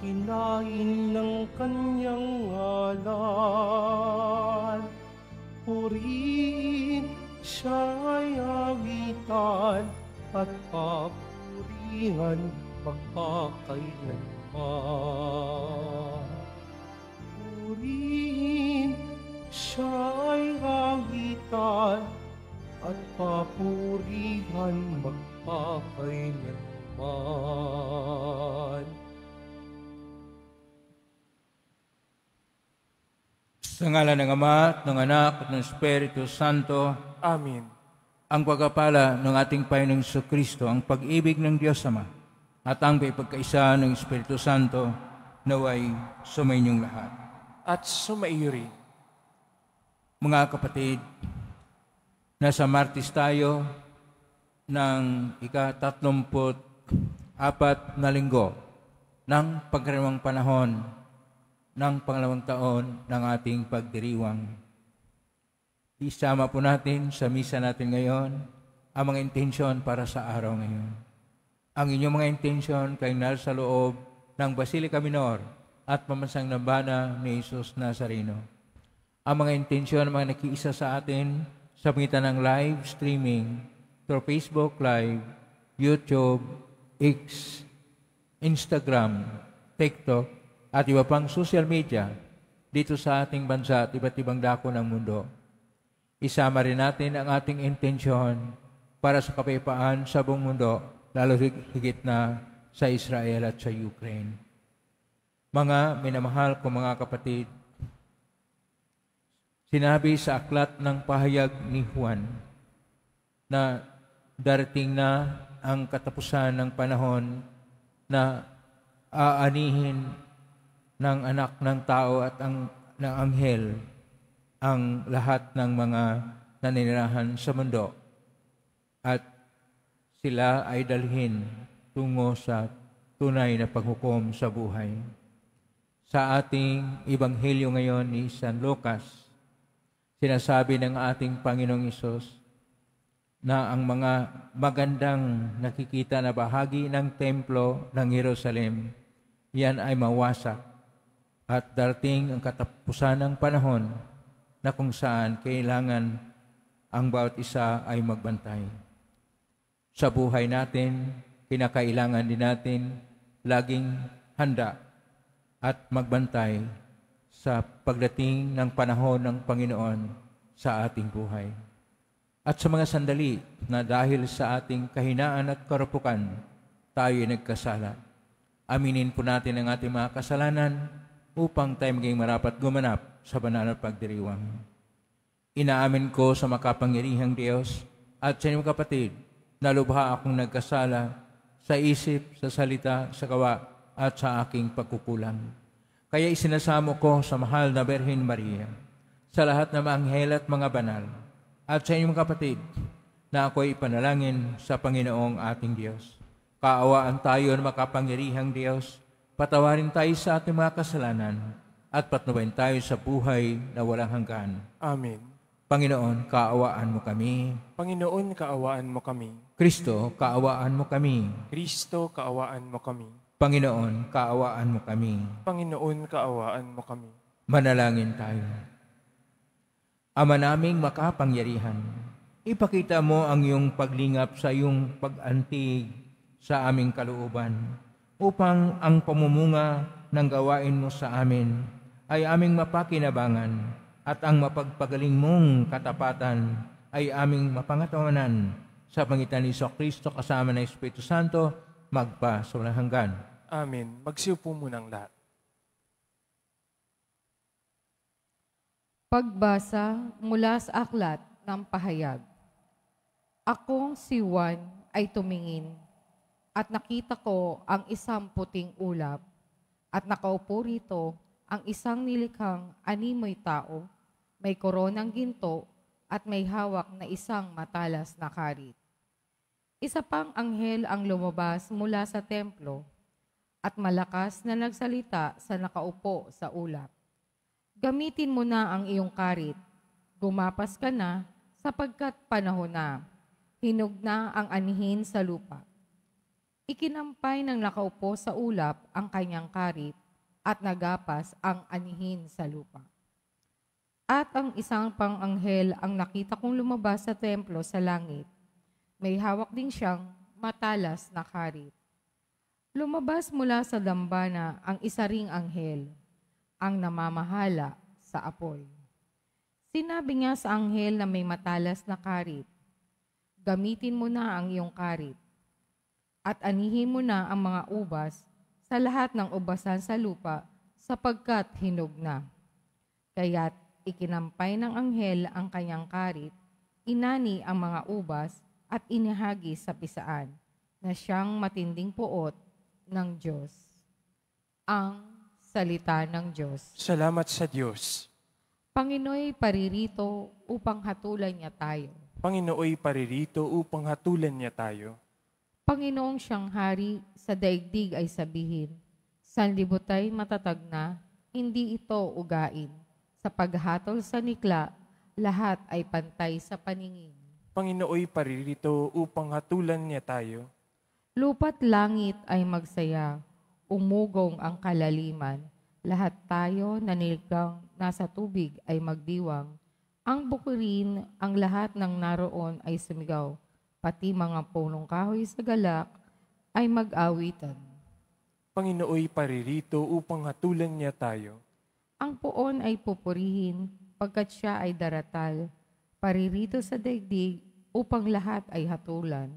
kinain ng kanyang alay. Puriin siya'y awitan at papurihan magpakailanman. Puriin siya'y awitan at papurihan magpakailanman. Sa ngala ng Ama, ng Anak, at ng Espiritu Santo. Amen. Ang pagkapala ng ating Panginoong sa Kristo, ang pag-ibig ng Diyos Ama, at ang pagkaisa ng Espiritu Santo, naway sumainyong lahat. At sumairi. Mga kapatid, nasa Martis tayo ng ika-34 apat na linggo ng pagkarimang panahon ng pangalawang taon ng ating pagdiriwang. Isama po natin sa misa natin ngayon ang mga intensyon para sa araw ngayon. Ang inyong mga intensyon kay nal sa loob ng Basilica Minor at Pamansang Nabana ni Jesus Nazareno. Ang mga intensyon ng mga nakiisa sa atin sa pangitan ng live streaming through Facebook Live, YouTube, X, Instagram, TikTok, at iba pang social media dito sa ating bansa at iba't ibang dako ng mundo. Isama rin natin ang ating intensyon para sa kapayapaan sa buong mundo, lalo higit na sa Israel at sa Ukraine. Mga minamahal ko mga kapatid, sinabi sa aklat ng pahayag ni Juan na darating na ang katapusan ng panahon na aanihin ng anak ng tao at ang, ng anghel ang lahat ng mga naninirahan sa mundo at sila ay dalhin tungo sa tunay na paghukom sa buhay. Sa ating ebanghelyo ngayon ni San Lucas, sinasabi ng ating Panginoong Isos na ang mga magandang nakikita na bahagi ng templo ng Jerusalem, yan ay mawasak at darating ang katapusan ng panahon na kung saan kailangan ang bawat isa ay magbantay. Sa buhay natin, kinakailangan din natin laging handa at magbantay sa pagdating ng panahon ng Panginoon sa ating buhay. At sa mga sandali na dahil sa ating kahinaan at karupukan, tayo ay nagkasala. Aminin po natin ang ating mga kasalanan upang tayo maging marapat gumanap sa banal na pagdiriwang. Inaamin ko sa makapangyarihang Diyos at sa inyong kapatid na akong nagkasala sa isip, sa salita, sa gawa at sa aking pagkukulang. Kaya isinasamo ko sa mahal na Berhen Maria, sa lahat ng anghel at mga banal, at sa inyong kapatid, na ako'y ipanalangin sa Panginoong ating Diyos. Kaawaan tayo ng makapangyarihang Diyos Patawarin tayo sa ating mga kasalanan at patnubayin tayo sa buhay na walang hanggan. Amen. Panginoon, kaawaan mo kami. Panginoon, kaawaan mo kami. Kristo, kaawaan mo kami. Kristo, kaawaan mo kami. Panginoon, kaawaan mo kami. Panginoon, kaawaan mo kami. Manalangin tayo. Ama naming makapangyarihan, ipakita mo ang iyong paglingap sa iyong pag sa aming kalooban upang ang pamumunga ng gawain mo sa amin ay aming mapakinabangan at ang mapagpagaling mong katapatan ay aming mapangatawanan sa pangitan ni Iso Kristo kasama ng Espiritu Santo magpa sa walang hanggan. Amen. Magsiupo po munang lahat. Pagbasa mula sa aklat ng pahayag. Akong si Juan ay tumingin at nakita ko ang isang puting ulap at nakaupo rito ang isang nilikhang animoy tao, may koronang ginto at may hawak na isang matalas na karit. Isa pang anghel ang lumabas mula sa templo at malakas na nagsalita sa nakaupo sa ulap. Gamitin mo na ang iyong karit. Gumapas ka na sapagkat panahon na. Hinog na ang anhin sa lupa Ikinampay ng nakaupo sa ulap ang kanyang karit at nagapas ang anihin sa lupa. At ang isang pang-anghel ang nakita kong lumabas sa templo sa langit. May hawak din siyang matalas na karit. Lumabas mula sa dambana ang isa ring anghel, ang namamahala sa apoy. Sinabi niya sa anghel na may matalas na karit, Gamitin mo na ang iyong karit at anihin mo na ang mga ubas sa lahat ng ubasan sa lupa sapagkat hinog na. Kaya't ikinampay ng anghel ang kanyang karit, inani ang mga ubas at inihagi sa pisaan na siyang matinding puot ng Diyos. Ang salita ng Diyos. Salamat sa Diyos. Panginoy, paririto upang hatulan niya tayo. Panginooy, paririto upang hatulan niya tayo Panginoong siyang hari sa daigdig ay sabihin, Sanlibutay matatag na, hindi ito ugain. Sa paghatol sa nikla, lahat ay pantay sa paningin. Panginooy paririto upang hatulan niya tayo. Lupat langit ay magsaya, umugong ang kalaliman. Lahat tayo nanigang nasa tubig ay magdiwang. Ang bukurin, ang lahat ng naroon ay sumigaw pati mga punong kahoy sa galak, ay mag-awitan. Panginooy paririto upang hatulan niya tayo. Ang puon ay pupurihin, pagkat siya ay daratal, paririto sa daigdig upang lahat ay hatulan.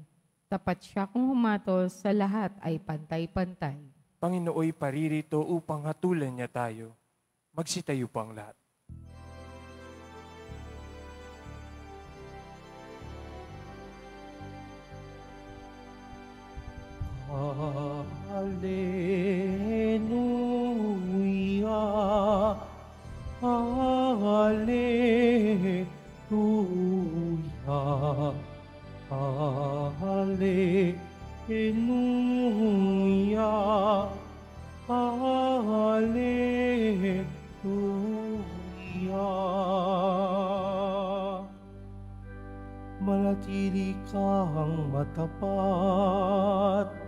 Tapat siya kung humatol sa lahat ay pantay-pantay. Panginooy paririto upang hatulan niya tayo. Magsitayo pang lahat. Alleluia, Alleluia, Alleluia, Alleluia. Malatili kang matapat,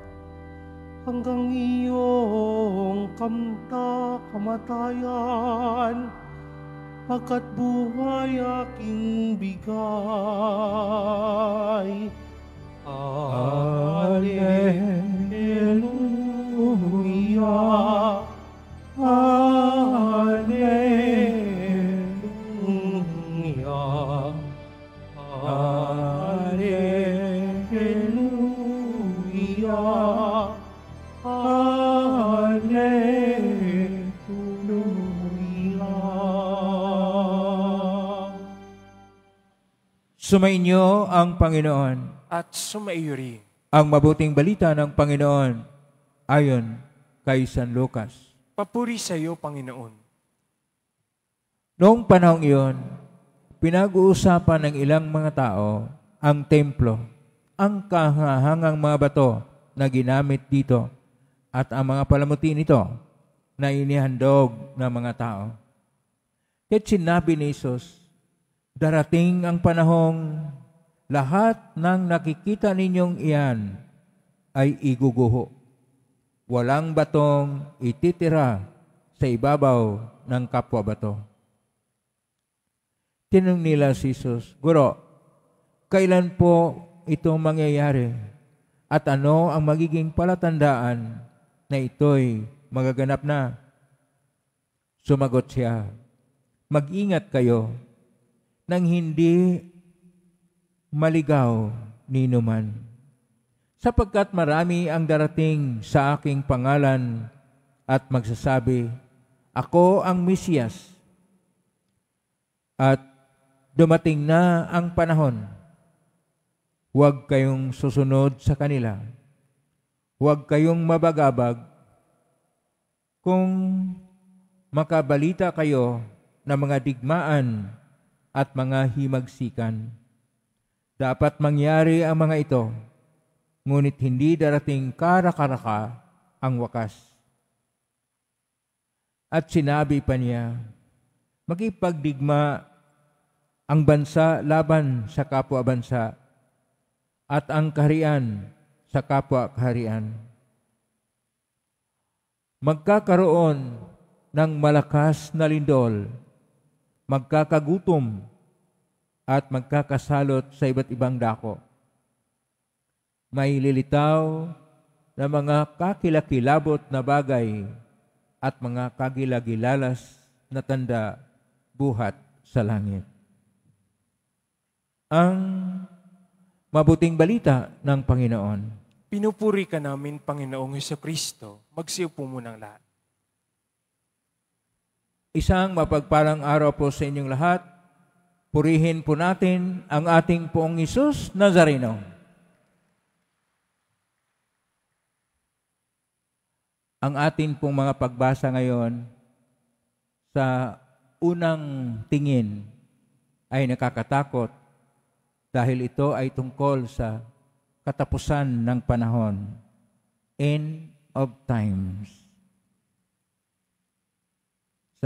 hanggang iyong kamta kamatayan pagkat buhay aking bigay. Alleluia. Sumainyo ang Panginoon. At sumaiyo rin. Ang mabuting balita ng Panginoon ayon kay San Lucas. Papuri sa iyo, Panginoon. Noong panahong iyon, pinag-uusapan ng ilang mga tao ang templo, ang kahangang mga bato na ginamit dito at ang mga palamuti nito na inihandog ng mga tao. Kaya sinabi ni Jesus, Darating ang panahong lahat ng nakikita ninyong iyan ay iguguho. Walang batong ititira sa ibabaw ng kapwa bato. Tinong nila si Jesus, Guro, kailan po ito mangyayari? At ano ang magiging palatandaan na ito'y magaganap na? Sumagot siya, Mag-ingat kayo nang hindi maligaw nino man. Sapagkat marami ang darating sa aking pangalan at magsasabi, Ako ang Mesiyas. At dumating na ang panahon. Huwag kayong susunod sa kanila. Huwag kayong mabagabag. Kung makabalita kayo ng mga digmaan at mga himagsikan. Dapat mangyari ang mga ito, ngunit hindi darating karakaraka ang wakas. At sinabi pa niya, makipagdigma ang bansa laban sa kapwa bansa at ang kaharian sa kapwa kaharian. Magkakaroon ng malakas na lindol magkakagutom at magkakasalot sa iba't ibang dako. May lilitaw na mga kakilakilabot na bagay at mga kagilagilalas na tanda buhat sa langit. Ang mabuting balita ng Panginoon. Pinupuri ka namin, Panginoong Heso Kristo. Magsiupo mo ng lahat. Isang mapagpalang araw po sa inyong lahat. Purihin po natin ang ating poong Isus Nazareno. Ang ating pong mga pagbasa ngayon sa unang tingin ay nakakatakot dahil ito ay tungkol sa katapusan ng panahon. End of times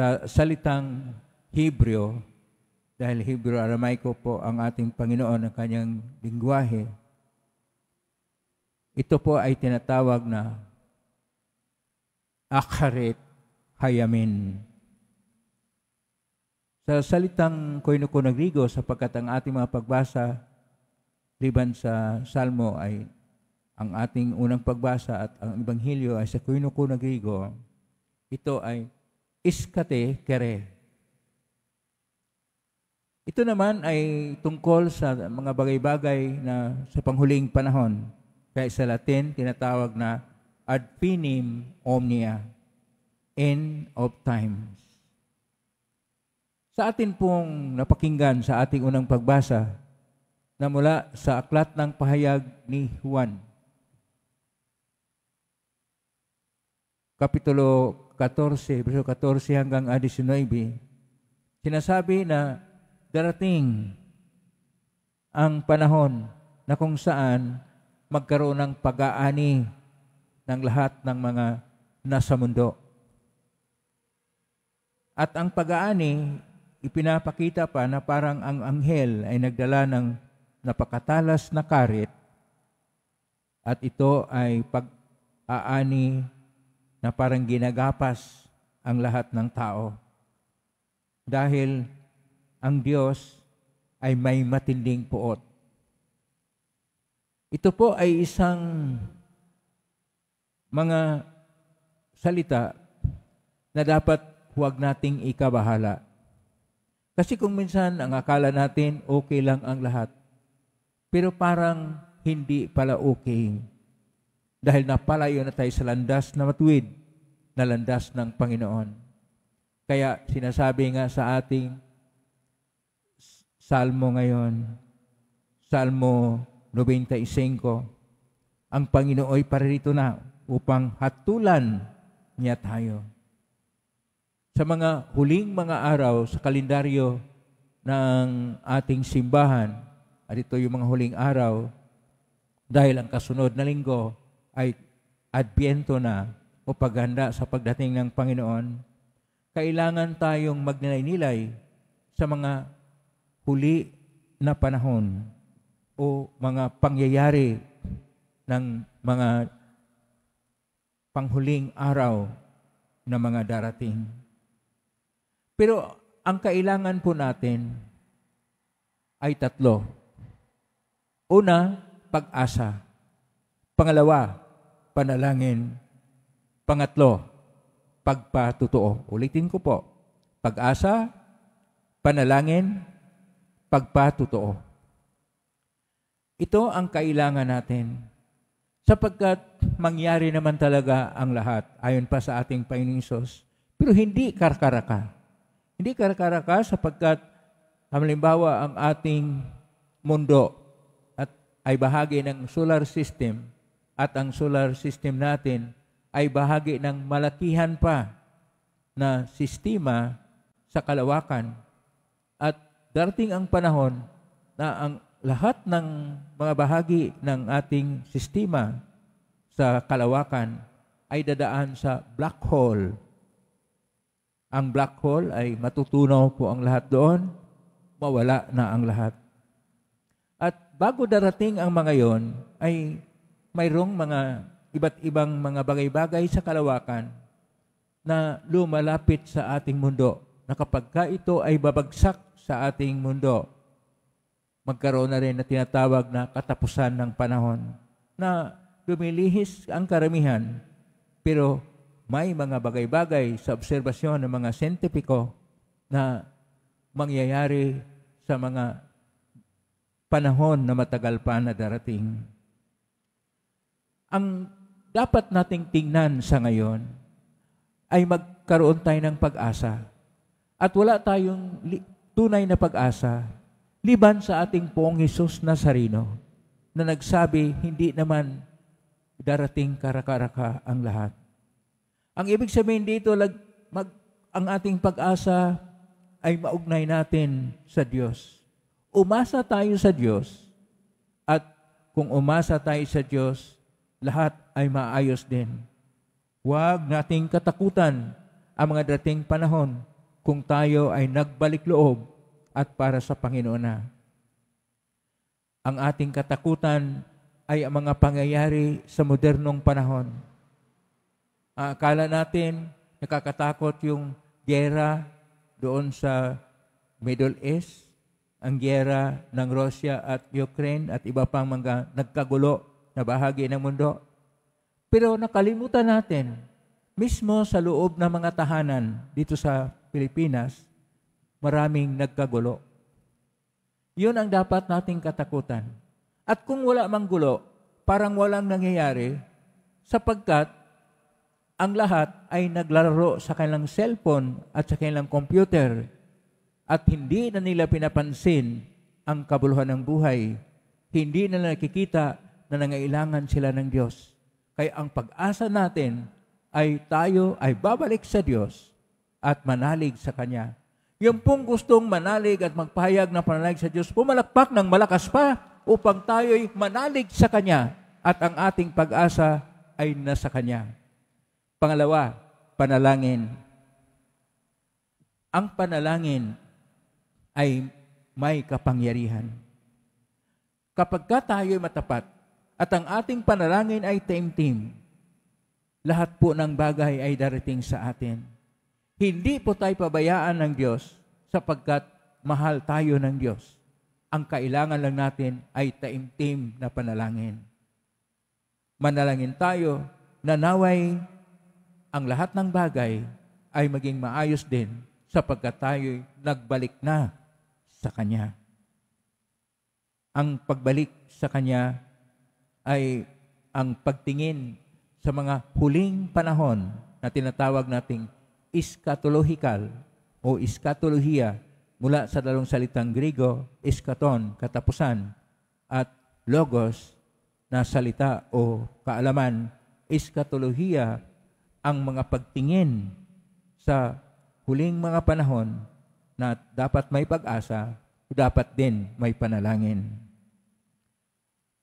sa salitang Hebrew, dahil Hebrew Aramaico po ang ating Panginoon ang kanyang lingwahe, ito po ay tinatawag na Akharit Hayamin. Sa salitang koinukunang Grigo, sapagkat ang ating mga pagbasa liban sa Salmo ay ang ating unang pagbasa at ang Ebanghelyo ay sa koinukunang Grigo, ito ay iskate kere. Ito naman ay tungkol sa mga bagay-bagay na sa panghuling panahon. Kaya sa Latin, tinatawag na ad finim omnia, end of times. Sa atin pong napakinggan sa ating unang pagbasa na mula sa aklat ng pahayag ni Juan, Kapitulo 14, verso 14 hanggang 19, sinasabi na darating ang panahon na kung saan magkaroon ng pag-aani ng lahat ng mga nasa mundo. At ang pag-aani, ipinapakita pa na parang ang anghel ay nagdala ng napakatalas na karit at ito ay pag-aani na parang ginagapas ang lahat ng tao. Dahil ang Diyos ay may matinding puot. Ito po ay isang mga salita na dapat huwag nating ikabahala. Kasi kung minsan ang akala natin okay lang ang lahat, pero parang hindi pala okay dahil napalayo na tayo sa landas na matuwid, na landas ng Panginoon. Kaya sinasabi nga sa ating salmo ngayon, Salmo 95, ang Panginooy paririto na upang hatulan niya tayo. Sa mga huling mga araw sa kalendaryo ng ating simbahan, at ito yung mga huling araw, dahil ang kasunod na linggo ay adbyento na o paghanda sa pagdating ng Panginoon, kailangan tayong magnilay-nilay sa mga huli na panahon o mga pangyayari ng mga panghuling araw na mga darating. Pero ang kailangan po natin ay tatlo. Una, pag-asa. Pangalawa, panalangin. Pangatlo, pagpatotoo. Ulitin ko po, pag-asa, panalangin, pagpatotoo. Ito ang kailangan natin sapagkat mangyari naman talaga ang lahat ayon pa sa ating Panginoong Pero hindi karkaraka. Hindi karkaraka sapagkat halimbawa ang ating mundo at ay bahagi ng solar system at ang solar system natin ay bahagi ng malakihan pa na sistema sa kalawakan. At darating ang panahon na ang lahat ng mga bahagi ng ating sistema sa kalawakan ay dadaan sa black hole. Ang black hole ay matutunaw po ang lahat doon, mawala na ang lahat. At bago darating ang mga yon, ay mayroong mga iba't ibang mga bagay-bagay sa kalawakan na lumalapit sa ating mundo na kapag ka ito ay babagsak sa ating mundo, magkaroon na rin na tinatawag na katapusan ng panahon na lumilihis ang karamihan pero may mga bagay-bagay sa obserbasyon ng mga sentipiko na mangyayari sa mga panahon na matagal pa na darating. Ang dapat nating tingnan sa ngayon ay magkaroon tayo ng pag-asa. At wala tayong tunay na pag-asa liban sa ating poong Hesus Nazarino na nagsabi, hindi naman darating karakaraka ang lahat. Ang ibig sabihin dito, lag, mag, ang ating pag-asa ay maugnay natin sa Diyos. Umasa tayo sa Diyos at kung umasa tayo sa Diyos, lahat ay maayos din. Huwag nating katakutan ang mga dating panahon kung tayo ay nagbalik loob at para sa Panginoon na. Ang ating katakutan ay ang mga pangyayari sa modernong panahon. Akala natin nakakatakot yung gera doon sa Middle East, ang gera ng Russia at Ukraine at iba pang mga nagkagulo na bahagi ng mundo. Pero nakalimutan natin, mismo sa loob ng mga tahanan dito sa Pilipinas, maraming nagkagulo. Yun ang dapat nating katakutan. At kung wala mang gulo, parang walang nangyayari sapagkat ang lahat ay naglalaro sa kanilang cellphone at sa kanilang computer at hindi na nila pinapansin ang kabuluhan ng buhay. Hindi na nakikita na nangailangan sila ng Diyos. Kaya ang pag-asa natin ay tayo ay babalik sa Diyos at manalig sa Kanya. Yung pong gustong manalig at magpahayag ng panalig sa Diyos, pumalakpak ng malakas pa upang tayo'y manalig sa Kanya at ang ating pag-asa ay nasa Kanya. Pangalawa, panalangin. Ang panalangin ay may kapangyarihan. Kapag ka tayo'y matapat, at ang ating panalangin ay taimtim. Lahat po ng bagay ay darating sa atin. Hindi po tayo pabayaan ng Diyos sapagkat mahal tayo ng Diyos. Ang kailangan lang natin ay taimtim na panalangin. Manalangin tayo na naway ang lahat ng bagay ay maging maayos din sapagkat tayo nagbalik na sa Kanya. Ang pagbalik sa Kanya ay ang pagtingin sa mga huling panahon na tinatawag nating eschatological o eskatolohiya mula sa dalawang salitang Grigo, eskaton, katapusan, at logos na salita o kaalaman, eskatolohiya ang mga pagtingin sa huling mga panahon na dapat may pag-asa, dapat din may panalangin.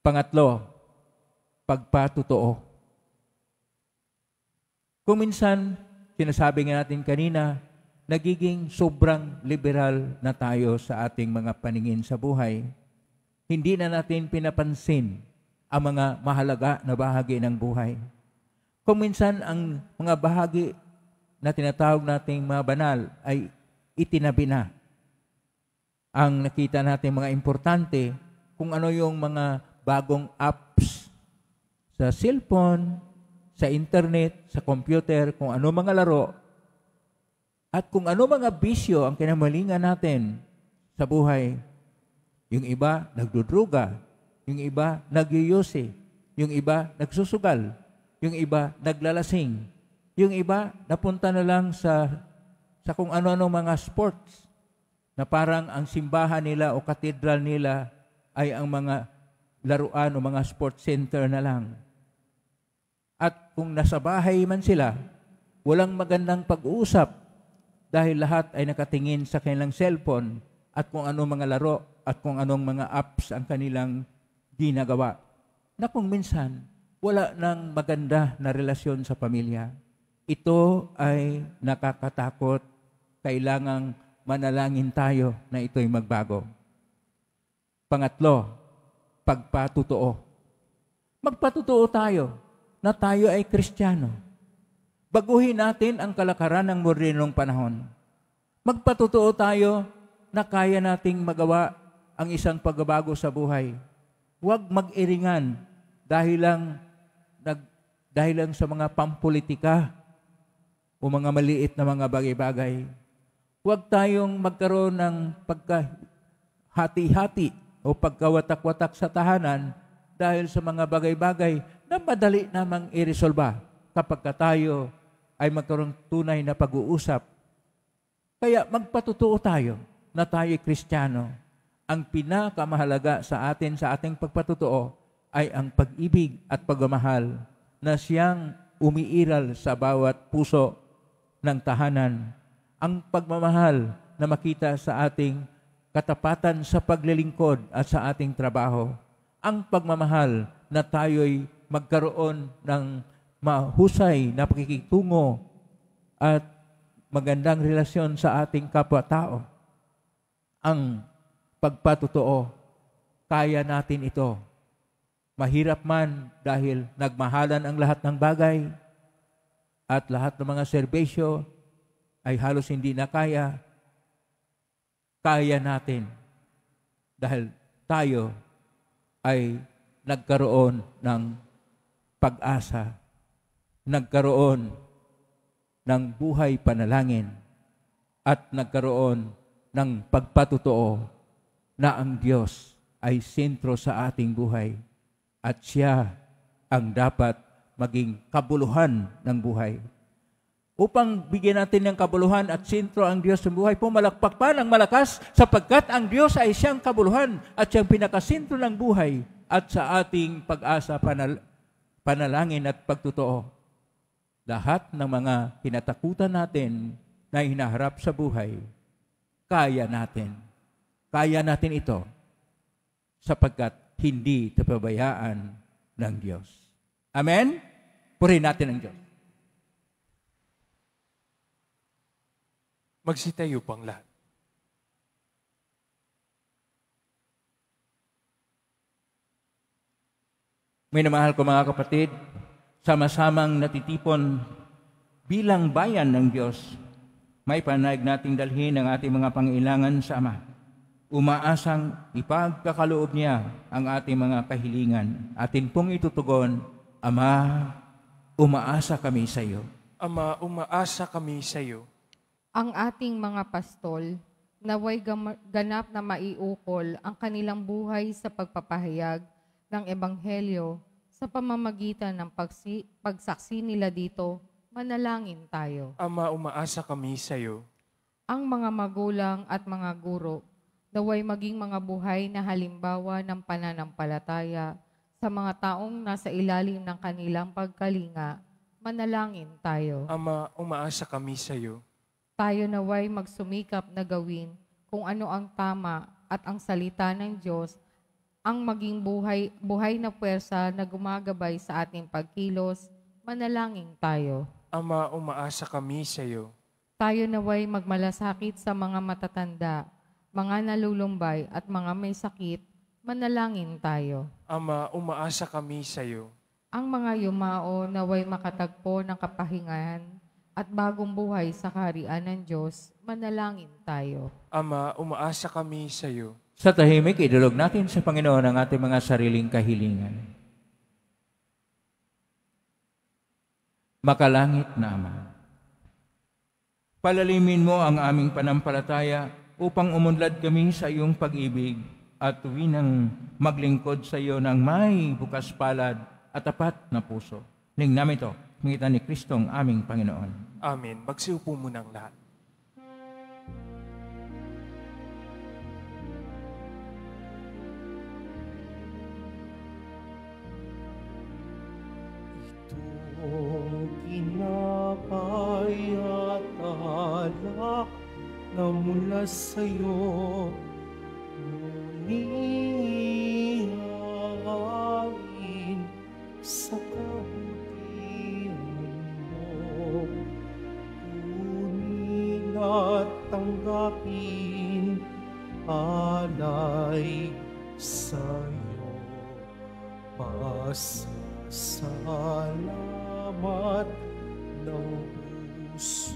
Pangatlo, pagpatotoo. Kung minsan, sinasabi nga natin kanina, nagiging sobrang liberal na tayo sa ating mga paningin sa buhay. Hindi na natin pinapansin ang mga mahalaga na bahagi ng buhay. Kung minsan ang mga bahagi na tinatawag nating mga banal ay itinabi na. Ang nakita natin mga importante kung ano yung mga bagong apps sa cellphone, sa internet, sa computer, kung ano mga laro, at kung ano mga bisyo ang kinamalingan natin sa buhay. Yung iba, nagdudruga. Yung iba, nagyuyusi. Yung iba, nagsusugal. Yung iba, naglalasing. Yung iba, napunta na lang sa sa kung ano-ano mga sports na parang ang simbahan nila o katedral nila ay ang mga laruan o mga sports center na lang. At kung nasa bahay man sila, walang magandang pag-uusap dahil lahat ay nakatingin sa kanilang cellphone at kung anong mga laro at kung anong mga apps ang kanilang ginagawa. Na kung minsan, wala nang maganda na relasyon sa pamilya. Ito ay nakakatakot. Kailangang manalangin tayo na ito'y magbago. Pangatlo, pagpatutoo. Magpatutoo tayo na tayo ay Kristiyano. Baguhin natin ang kalakaran ng modernong panahon. Magpatutuo tayo na kaya nating magawa ang isang pagbabago sa buhay. Huwag mag-iringan dahil lang, nag, dahil lang sa mga pampolitika o mga maliit na mga bagay-bagay. Huwag tayong magkaroon ng pagkahati-hati o pagkawatak-watak sa tahanan dahil sa mga bagay-bagay na madali namang iresolba kapag tayo ay magkaroon tunay na pag-uusap. Kaya magpatutuo tayo na tayo'y Kristiyano. Ang pinakamahalaga sa atin sa ating pagpatutuo ay ang pag-ibig at pagmamahal na siyang umiiral sa bawat puso ng tahanan. Ang pagmamahal na makita sa ating katapatan sa paglilingkod at sa ating trabaho. Ang pagmamahal na tayo'y magkaroon ng mahusay na pakikitungo at magandang relasyon sa ating kapwa-tao. Ang pagpatotoo, kaya natin ito. Mahirap man dahil nagmahalan ang lahat ng bagay at lahat ng mga serbisyo ay halos hindi na kaya. Kaya natin dahil tayo ay nagkaroon ng pag-asa, nagkaroon ng buhay panalangin at nagkaroon ng pagpatutuo na ang Diyos ay sentro sa ating buhay at siya ang dapat maging kabuluhan ng buhay. Upang bigyan natin ng kabuluhan at sentro ang Diyos ng buhay, pumalakpak pa ng malakas sapagkat ang Diyos ay siyang kabuluhan at siyang pinakasentro ng buhay at sa ating pag-asa panal panalangin at pagtutoo. Lahat ng mga kinatakutan natin na hinaharap sa buhay, kaya natin. Kaya natin ito sapagkat hindi tapabayaan ng Diyos. Amen? Purihin natin ang Diyos. Magsitayo pang lahat. Minamahal ko mga kapatid, sama-samang natitipon bilang bayan ng Diyos, may panayag nating dalhin ang ating mga pangilangan sa Ama. Umaasang ipagkakaloob niya ang ating mga kahilingan. Atin pong itutugon, Ama, umaasa kami sa iyo. Ama, umaasa kami sa iyo. Ang ating mga pastol, naway ganap na maiukol ang kanilang buhay sa pagpapahayag ng Ebanghelyo sa pamamagitan ng pagsi- pagsaksi nila dito, manalangin tayo. Ama, umaasa kami sa iyo. Ang mga magulang at mga guro, naway maging mga buhay na halimbawa ng pananampalataya sa mga taong nasa ilalim ng kanilang pagkalinga, manalangin tayo. Ama, umaasa kami sa iyo. Tayo naway magsumikap na gawin kung ano ang tama at ang salita ng Diyos ang maging buhay, buhay na puwersa na gumagabay sa ating pagkilos, manalangin tayo. Ama, umaasa kami sa iyo. Tayo naway magmalasakit sa mga matatanda, mga nalulumbay at mga may sakit, manalangin tayo. Ama, umaasa kami sa iyo. Ang mga yumao naway makatagpo ng kapahingahan at bagong buhay sa kaharian ng Diyos, manalangin tayo. Ama, umaasa kami sa iyo. Sa tahimik, idulog natin sa Panginoon ang ating mga sariling kahilingan. Makalangit na Ama, palalimin mo ang aming panampalataya upang umunlad kami sa iyong pag-ibig at winang maglingkod sa iyo ng may bukas palad at tapat na puso. Ning namin ito, mingitan ni Kristong aming Panginoon. Amen. Magsiupo muna ang lahat. akong tinapay at na mula sa'yo. Nunihain sa kabutihan mo, tunin at tanggapin alay sa'yo. Pasasalamat salamat ng puso.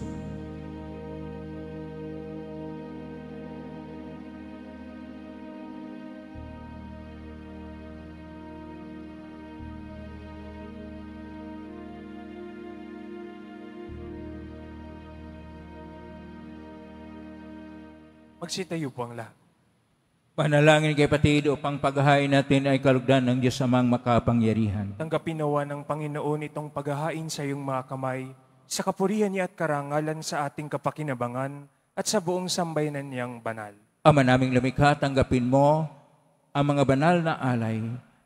Magsitayo po ang lahat. Panalangin kay Patido upang paghahain natin ay kalugdan ng Diyos amang makapangyarihan. Tanggapin nawa ng Panginoon itong paghahain sa iyong mga kamay, sa kapurihan niya at karangalan sa ating kapakinabangan at sa buong sambayanan niyang banal. Ama naming lumikha, tanggapin mo ang mga banal na alay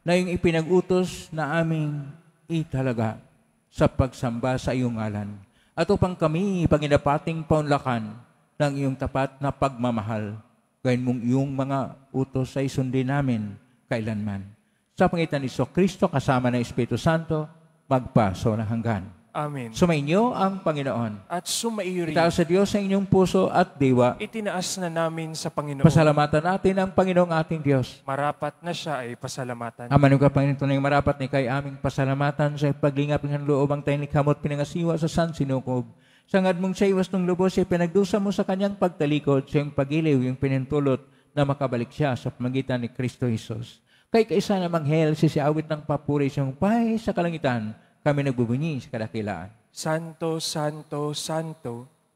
na iyong ipinag-utos na aming italaga sa pagsamba sa iyong ngalan at upang kami paginapating paunlakan ng iyong tapat na pagmamahal kaya mong yung mga utos ay sundin namin kailanman. Sa pangitan ni Kristo kasama ng Espiritu Santo, magpaso na hanggan. Amen. Sumainyo ang Panginoon. At sumaiyo rin. Itaas sa Diyos sa inyong puso at diwa. Itinaas na namin sa Panginoon. Pasalamatan natin ang Panginoong ating Diyos. Marapat na siya ay pasalamatan. Amanong ka, Panginoon, tunay marapat ni kay aming pasalamatan sa paglingap ng loob ang tayong likhamot pinangasiwa sa San Sinukob Sangad mong siya iwas ng lubos, siya pinagdusa mo sa kanyang pagtalikod, siya yung pagiliw, yung pinintulot na makabalik siya sa pamagitan ni Kristo Jesus. Kay kaisa namang hell, sisiawit ng papuri siyang pahay sa kalangitan, kami nagbubunyi sa kadakilaan. Santo, Santo, Santo,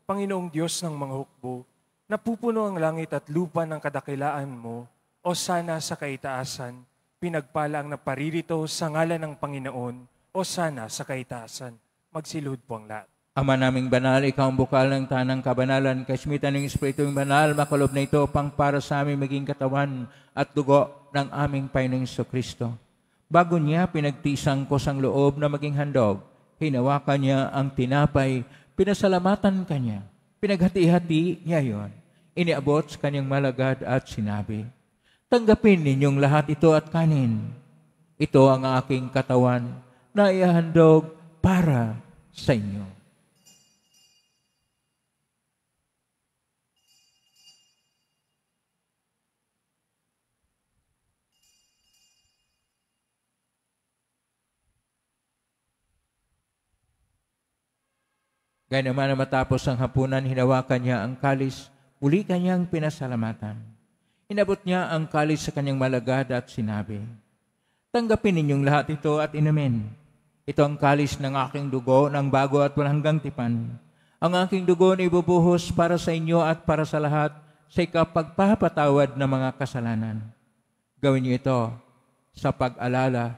Panginoong Diyos ng mga hukbo, napupuno ang langit at lupa ng kadakilaan mo, o sana sa kaitaasan, pinagpala ang naparirito sa ngalan ng Panginoon, o sana sa kaitaasan. Magsilud po ang lahat. Ama naming banal, ikaw ang bukal ng tanang kabanalan, kasmitan ng Espiritu ng banal, makalob na ito pang para sa aming maging katawan at dugo ng aming Panginoong Kristo. Bago niya pinagtisang ko sang loob na maging handog, hinawakan niya ang tinapay, pinasalamatan kanya, pinaghati-hati niya yon, iniabot sa kanyang malagad at sinabi, Tanggapin ninyong lahat ito at kanin. Ito ang aking katawan na ihahandog para sa inyo. Gayunman na matapos ang hapunan, hinawakan niya ang kalis, muli kanyang pinasalamatan. Inabot niya ang kalis sa kanyang malagad at sinabi, Tanggapin ninyong lahat ito at inumin. Ito ang kalis ng aking dugo ng bago at walang hanggang tipan. Ang aking dugo na ibubuhos para sa inyo at para sa lahat sa ikapagpapatawad ng mga kasalanan. Gawin niyo ito sa pag-alala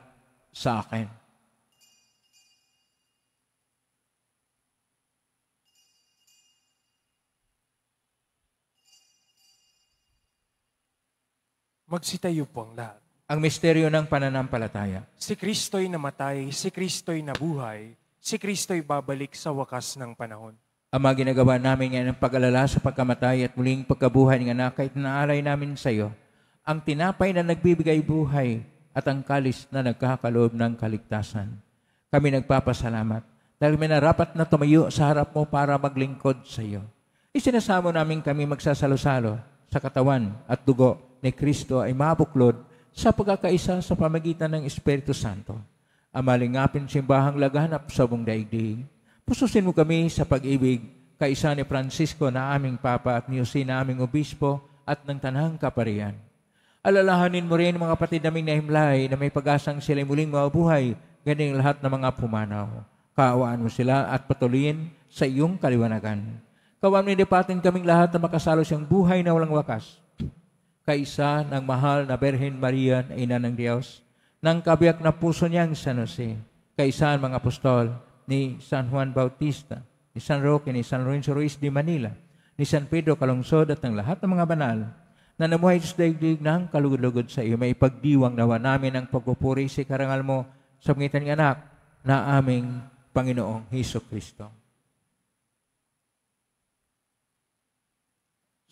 sa akin. magsitayo po ang lahat. Ang misteryo ng pananampalataya. Si Kristo'y namatay, si Kristo'y nabuhay, si Kristo'y babalik sa wakas ng panahon. Ang mga ginagawa namin ngayon ang pag-alala sa pagkamatay at muling pagkabuhay ng anak kahit naalay namin sa iyo, ang tinapay na nagbibigay buhay at ang kalis na nagkakaloob ng kaligtasan. Kami nagpapasalamat dahil may narapat na tumayo sa harap mo para maglingkod sa iyo. Isinasamo namin kami magsasalo-salo sa katawan at dugo ni Kristo ay mabuklod sa pagkakaisa sa pamagitan ng Espiritu Santo. Amalingapin malingapin simbahang laganap sa buong daigdig. Pususin mo kami sa pag-ibig kaisa ni Francisco na aming Papa at ni Jose na aming Obispo at ng Tanang Kaparian. Alalahanin mo rin mga kapatid naming nahimlay na may pag-asang sila'y muling mabuhay, ganing lahat ng mga pumanaw. Kaawaan mo sila at patuloyin sa iyong kaliwanagan. Kawan mo nilapatin kaming lahat na makasalo siyang buhay na walang wakas kaisa ng mahal na Berhen Maria na ina ng Diyos, ng kabiyak na puso niyang San Jose, kaisa ang mga apostol ni San Juan Bautista, ni San Roque, ni San Lorenzo Ruiz de Manila, ni San Pedro Calungsod at ng lahat ng mga banal, na namuhay sa daigdig ng kalugod-lugod sa iyo, may pagdiwang nawa namin ang pagpupuri sa si karangal mo sa pangitan ng anak na aming Panginoong Heso Kristo.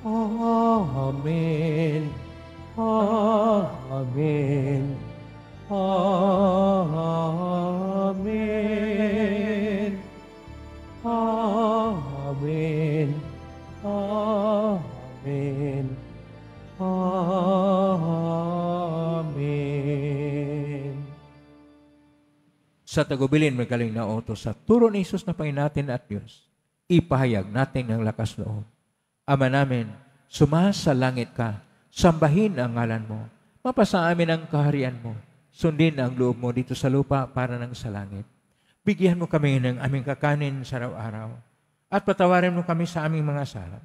Amen. Amen. Amen. Amen. Amen. Amen. Sa tagubilin, magaling na oto sa turo ni Isus na Panginoon natin at Diyos, ipahayag natin ang lakas loob Ama namin, sumasa langit ka, sambahin ang ngalan mo, mapasa amin ang kaharian mo, sundin ang loob mo dito sa lupa para ng sa langit. Bigyan mo kami ng aming kakanin sa araw-araw at patawarin mo kami sa aming mga sala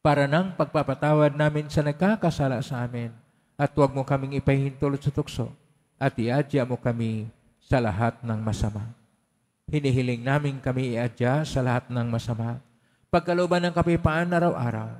para ng pagpapatawad namin sa nagkakasala sa amin at huwag mo kaming ipahintulot sa tukso at iadya mo kami sa lahat ng masama. Hinihiling namin kami iadya sa lahat ng masama pagkalooban ng kapayapaan araw-araw,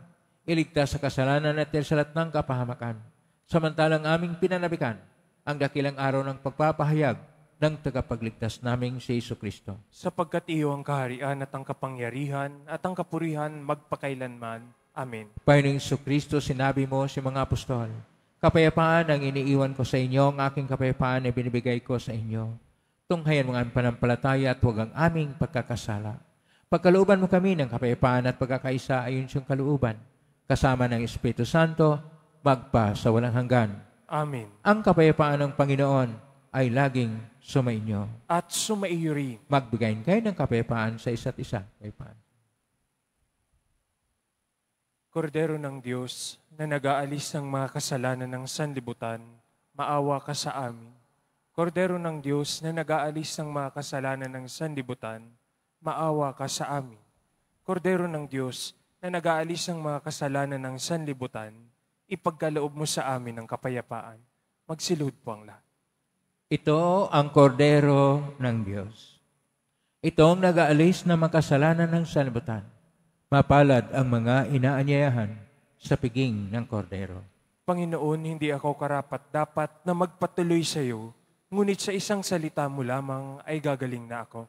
iligtas sa kasalanan at sa lahat ng kapahamakan, samantalang aming pinanabikan ang dakilang araw ng pagpapahayag ng tagapagligtas naming si Iso Kristo. Sapagkat iyo ang kaharian at ang kapangyarihan at ang kapurihan magpakailanman. Amen. Panginoong Iso Kristo, sinabi mo sa si mga apostol, Kapayapaan ang iniiwan ko sa inyo, ang aking kapayapaan ay binibigay ko sa inyo. Tunghayan mga ang panampalataya at huwag ang aming pagkakasala Pagkalooban mo kami ng kapayapaan at pagkakaisa ayon siyang kalooban, kasama ng Espiritu Santo, magpa sa walang hanggan. Amen. Ang kapayapaan ng Panginoon ay laging sumainyo. At sumaiyo rin. Magbigayin kayo ng kapayapaan sa isa't isa. Kapayapaan. Kordero ng Diyos na nag-aalis ng mga kasalanan ng sanlibutan, maawa ka sa amin. Kordero ng Diyos na nag-aalis ng mga kasalanan ng sanlibutan, maawa ka sa amin. Kordero ng Diyos na nag-aalis ng mga kasalanan ng sanlibutan, ipagkaloob mo sa amin ang kapayapaan. Magsilud po ang lahat. Ito ang kordero ng Diyos. Ito ang nag-aalis ng makasalanan ng sanlibutan. Mapalad ang mga inaanyayahan sa piging ng kordero. Panginoon, hindi ako karapat dapat na magpatuloy sa iyo, ngunit sa isang salita mo lamang ay gagaling na ako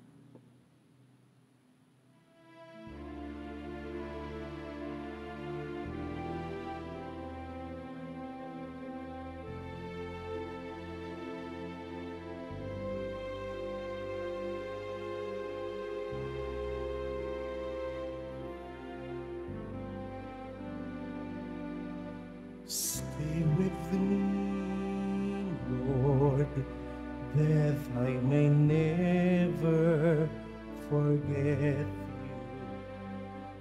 Death, I may never forget you.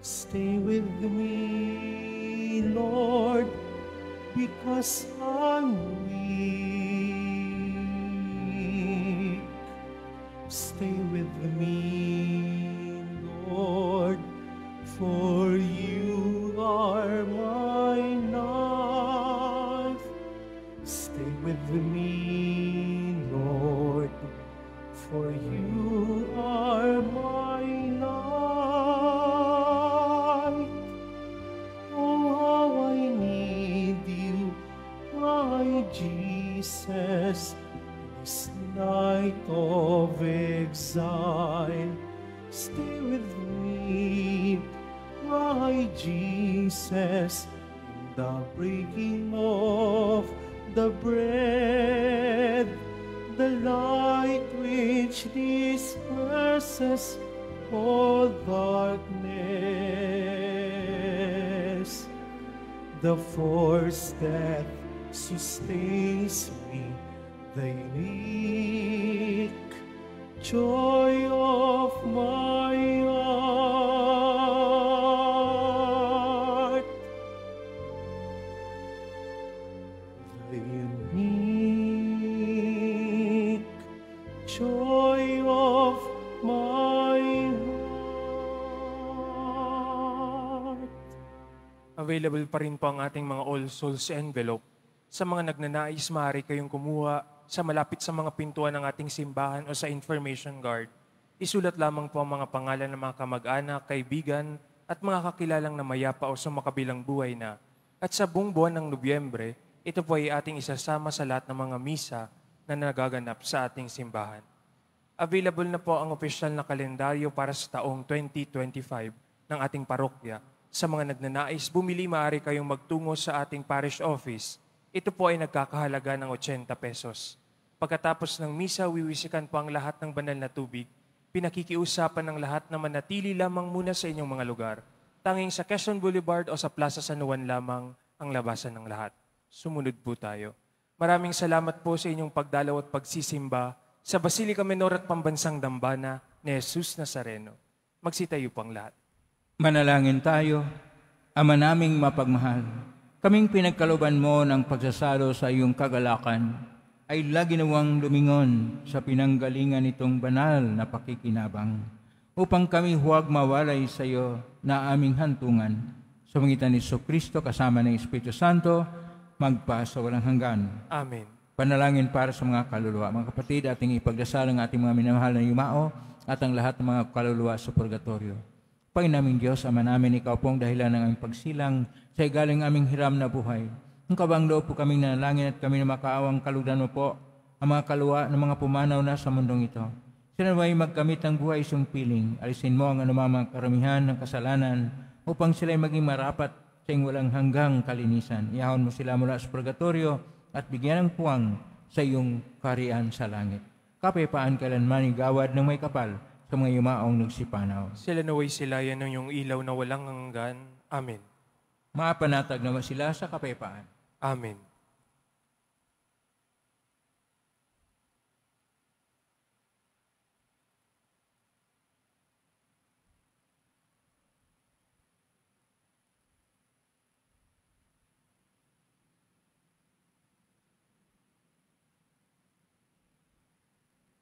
Stay with me, Lord, because the light which disperses all darkness, the force that sustains me, the unique joy of my available pa rin po ang ating mga All Souls envelope sa mga nagnanais maaari kayong kumuha sa malapit sa mga pintuan ng ating simbahan o sa information guard. Isulat lamang po ang mga pangalan ng mga kamag-anak, kaibigan, at mga kakilalang na mayapa o sumakabilang buhay na. At sa buong buwan ng Nobyembre, ito po ay ating isasama sa lahat ng mga misa na nagaganap sa ating simbahan. Available na po ang opisyal na kalendaryo para sa taong 2025 ng ating parokya sa mga nagnanais, bumili maaari kayong magtungo sa ating parish office. Ito po ay nagkakahalaga ng 80 pesos. Pagkatapos ng misa, wiwisikan po ang lahat ng banal na tubig. Pinakikiusapan ng lahat na manatili lamang muna sa inyong mga lugar. Tanging sa Quezon Boulevard o sa Plaza San Juan lamang ang labasan ng lahat. Sumunod po tayo. Maraming salamat po sa inyong pagdalaw at pagsisimba sa Basilica Menor at Pambansang Dambana ni Jesus Nazareno. Magsitayo pang lahat. Manalangin tayo, Ama naming mapagmahal, kaming pinagkaluban mo ng pagsasalo sa iyong kagalakan, ay lagi nawang lumingon sa pinanggalingan nitong banal na pakikinabang, upang kami huwag mawalay sa iyo na aming hantungan. Sa mangitan ni Kristo kasama ng Espiritu Santo, magpa sa walang hanggan. Amen. Panalangin para sa mga kaluluwa. Mga kapatid, ating ipagdasal ang ating mga minamahal na yumao at ang lahat ng mga kaluluwa sa purgatorio. Panginoon Diyos, Ama namin, Ikaw pong dahilan ng aming pagsilang sa igaling aming hiram na buhay. Ang kabang loob po kaming nanalangin at kami na makaawang kalugdan mo po ang mga kaluwa ng mga pumanaw na sa mundong ito. Sinaway magkamit ang buhay isang piling, alisin mo ang anumang karamihan ng kasalanan upang sila ay maging marapat sa iyong walang hanggang kalinisan. Iahon mo sila mula sa purgatorio at bigyan ng puwang sa iyong karian sa langit. Kapayapaan kailanman igawad ng may kapal sa mga yumaong nagsipanaw. Sila naway sila yan ang yung ilaw na walang hanggan. Amen. Maapanatag naman sila sa kapayapaan. Amen.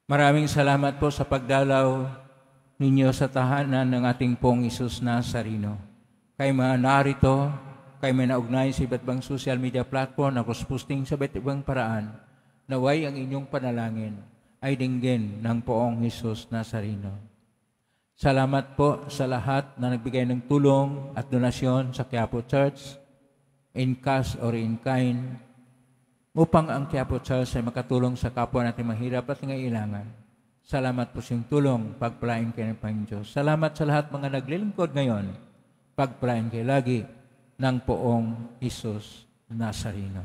Maraming salamat po sa pagdalaw ninyo sa tahanan ng ating pong Isus Nazarino. Kay mga narito, kay may naugnayan sa iba't bang social media platform na cross-posting sa iba't ibang paraan, naway ang inyong panalangin ay dinggin ng poong Isus Nazarino. Salamat po sa lahat na nagbigay ng tulong at donasyon sa Quiapo Church, in cash or in kind, upang ang Quiapo Charles ay makatulong sa kapwa natin mahirap at nangailangan. Salamat po sa iyong tulong, pagpalain kayo ng Panginoon Diyos. Salamat sa lahat mga naglilingkod ngayon. Pagpalain kayo lagi ng poong Isus Nazareno.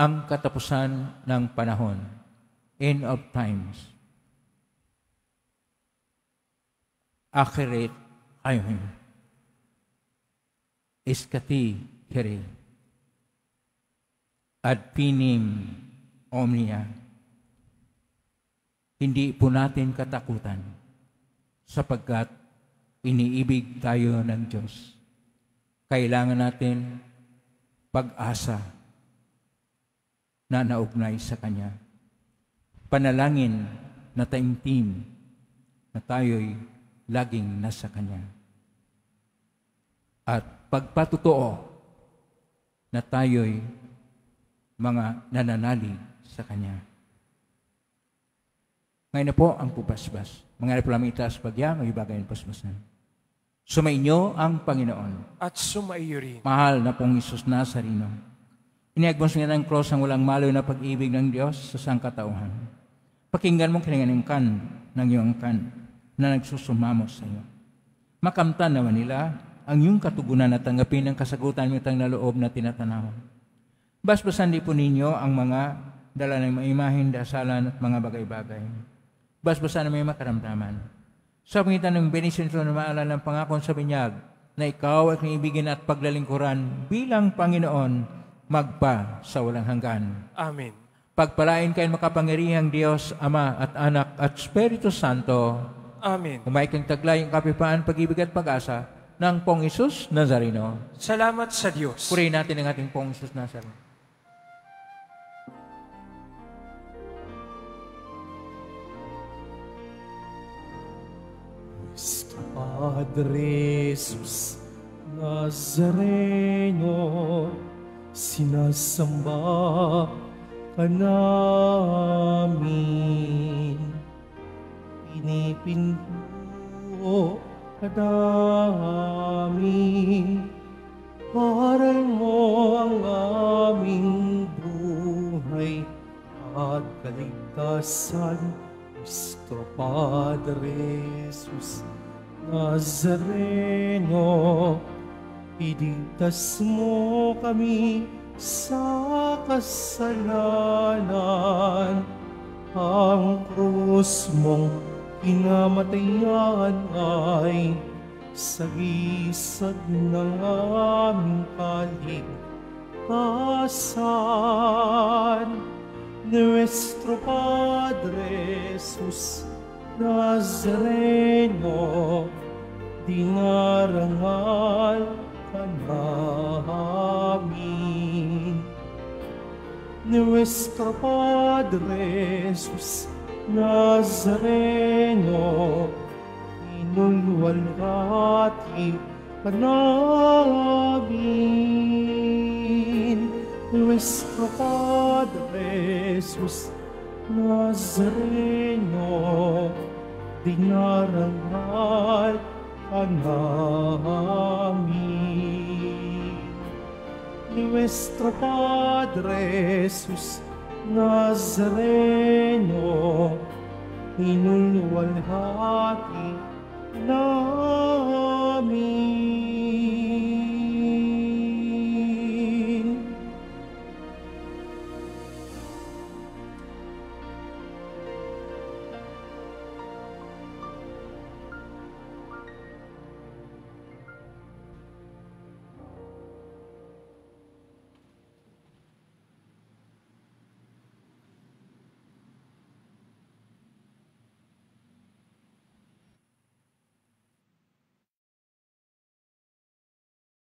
Ang katapusan ng panahon, end of times, akirit ayun, iskati 3. At pinim omnia. Hindi po natin katakutan sapagkat iniibig tayo ng Diyos. Kailangan natin pag-asa na naugnay sa Kanya. Panalangin na taimtim na tayo'y laging nasa Kanya. At pagpatutuo na tayo'y mga nananalig sa Kanya. Ngayon na po ang pupasbas. Mangyari po lamang itaas pagya, magibagay ang pasbasan. Sumainyo ang Panginoon. At sumaiyo rin. Mahal na pong Isus Nazarino. Iniagmos niya ng cross ang walang maloy na pag-ibig ng Diyos sa sangkatauhan. Pakinggan mo kan ng iyong kan na nagsusumamo sa iyo. Makamtan naman nila ang iyong katugunan at tanggapin ang kasagutan ng tang loob na tinatanaw. Basbasan di po ninyo ang mga dala ng mga imahin, dasalan at mga bagay-bagay. Basbasan ang mga makaramdaman. Sa pangitan ng benisyon na maalala ng pangakon sa binyag na ikaw ay kiniibigin at paglalingkuran bilang Panginoon magpa sa walang hanggan. Amen. Pagpalain kayo makapangirihang Diyos, Ama at Anak at Espiritu Santo. Amen. Kumaikang taglay ang kapipaan, pag-ibig at pag-asa ng Pong Isus Nazareno. Salamat sa Diyos. Purihin natin ang ating Pong Isus Nazareno. Padre Jesus Nazareno, sinasamba ka namin. Pinipinto kadami Aral mo ang aming buhay at kaligtasan Kristo Padre Jesus Nazareno Iligtas mo kami sa kasalanan ang krus mong pinamatayan ay sa sagisag ng aming kaligtasan. Nuestro Padre Jesus Nazareno, dinarangal ka namin. Nuestro Padre Jesus Nazareno, Nazareno, inulwalhati panalangin. Nuestro Padre Jesus Nazareno, dinarangal ka namin. Nuestro Padre Jesus Nazareno, Nazareno, inulwalhati namin.